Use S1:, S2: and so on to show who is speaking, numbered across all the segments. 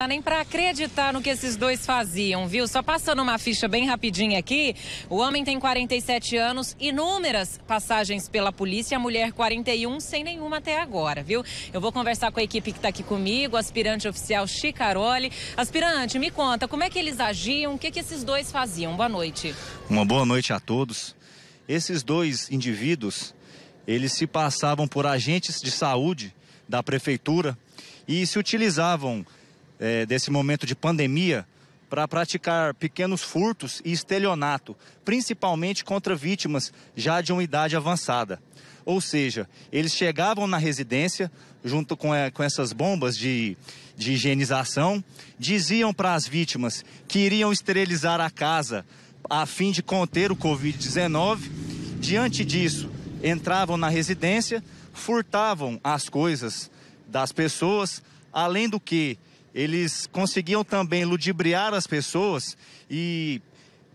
S1: dá tá nem para acreditar no que esses dois faziam, viu? Só passando uma ficha bem rapidinha aqui, o homem tem 47 anos, inúmeras passagens pela polícia, a mulher 41, sem nenhuma até agora, viu? Eu vou conversar com a equipe que está aqui comigo, aspirante oficial Chicaroli. Aspirante, me conta, como é que eles agiam, o que, que esses dois faziam? Boa noite.
S2: Uma boa noite a todos. Esses dois indivíduos, eles se passavam por agentes de saúde da prefeitura e se utilizavam é, desse momento de pandemia para praticar pequenos furtos e estelionato, principalmente contra vítimas já de uma idade avançada. Ou seja, eles chegavam na residência junto com, é, com essas bombas de, de higienização, diziam para as vítimas que iriam esterilizar a casa a fim de conter o Covid-19. Diante disso, entravam na residência, furtavam as coisas das pessoas, além do que eles conseguiam também ludibriar as pessoas e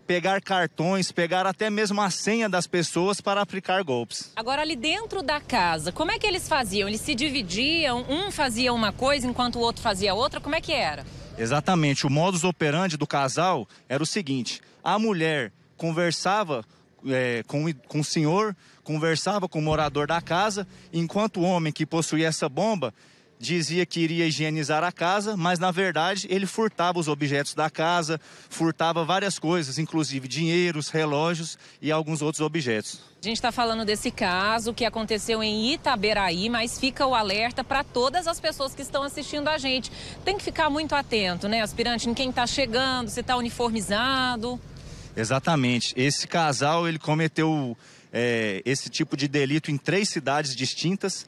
S2: pegar cartões, pegar até mesmo a senha das pessoas para aplicar golpes.
S1: Agora, ali dentro da casa, como é que eles faziam? Eles se dividiam, um fazia uma coisa enquanto o outro fazia outra? Como é que era?
S2: Exatamente. O modus operandi do casal era o seguinte: a mulher conversava é, com, com o senhor, conversava com o morador da casa, enquanto o homem que possuía essa bomba dizia que iria higienizar a casa, mas na verdade ele furtava os objetos da casa, furtava várias coisas, inclusive dinheiros, relógios e alguns outros objetos.
S1: A gente está falando desse caso que aconteceu em Itaberaí, mas fica o alerta para todas as pessoas que estão assistindo a gente. Tem que ficar muito atento, né, aspirante, em quem está chegando, se está uniformizado.
S2: Exatamente. Esse casal ele cometeu é, esse tipo de delito em três cidades distintas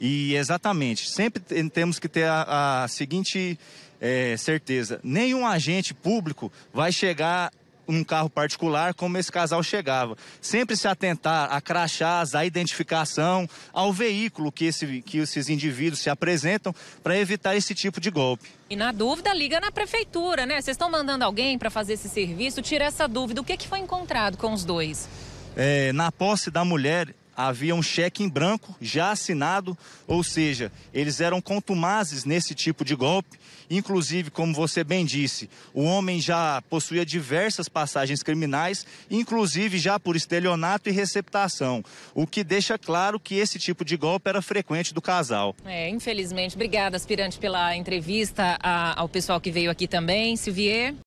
S2: e exatamente, sempre temos que ter a, a seguinte é, certeza: nenhum agente público vai chegar um carro particular como esse casal chegava. Sempre se atentar a crachás, à identificação, ao veículo que, esse, que esses indivíduos se apresentam para evitar esse tipo de golpe. E na dúvida,
S1: liga na prefeitura, né? Vocês estão mandando alguém para fazer esse serviço? Tira essa dúvida. O que, que foi encontrado
S2: com os dois? É, na posse da mulher, havia um cheque em branco já assinado, ou seja, eles eram contumazes nesse tipo de golpe. Inclusive, como você bem disse, o homem já possuía diversas passagens criminais, inclusive já por estelionato e receptação, o que deixa claro que esse tipo de golpe era frequente do casal.
S1: É, infelizmente. Obrigada, aspirante, pela entrevista, a, ao pessoal que veio aqui também. Silvier?